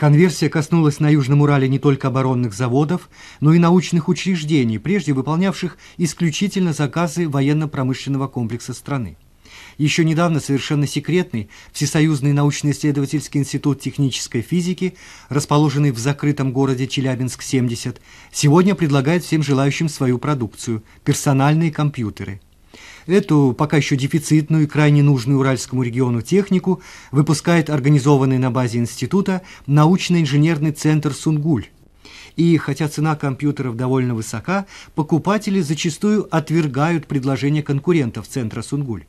Конверсия коснулась на Южном Урале не только оборонных заводов, но и научных учреждений, прежде выполнявших исключительно заказы военно-промышленного комплекса страны. Еще недавно совершенно секретный Всесоюзный научно-исследовательский институт технической физики, расположенный в закрытом городе Челябинск-70, сегодня предлагает всем желающим свою продукцию – персональные компьютеры – Эту пока еще дефицитную и крайне нужную Уральскому региону технику выпускает организованный на базе института научно-инженерный центр «Сунгуль». И хотя цена компьютеров довольно высока, покупатели зачастую отвергают предложения конкурентов центра «Сунгуль».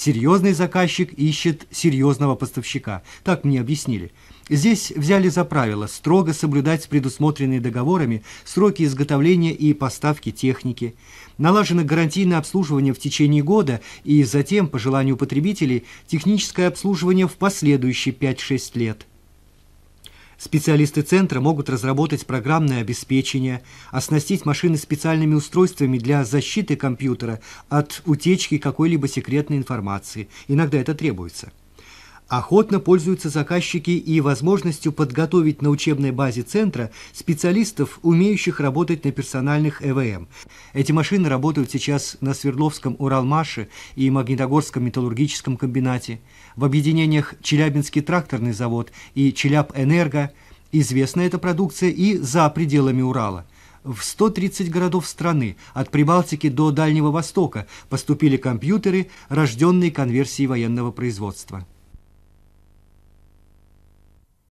Серьезный заказчик ищет серьезного поставщика. Так мне объяснили. Здесь взяли за правило строго соблюдать предусмотренные договорами сроки изготовления и поставки техники. Налажено гарантийное обслуживание в течение года и затем, по желанию потребителей, техническое обслуживание в последующие 5-6 лет. Специалисты центра могут разработать программное обеспечение, оснастить машины специальными устройствами для защиты компьютера от утечки какой-либо секретной информации. Иногда это требуется. Охотно пользуются заказчики и возможностью подготовить на учебной базе центра специалистов, умеющих работать на персональных ЭВМ. Эти машины работают сейчас на Свердловском Уралмаше и Магнитогорском металлургическом комбинате, в объединениях Челябинский тракторный завод и Челябэнерго. Известна эта продукция и за пределами Урала. В 130 городов страны, от Прибалтики до Дальнего Востока, поступили компьютеры, рожденные конверсией военного производства.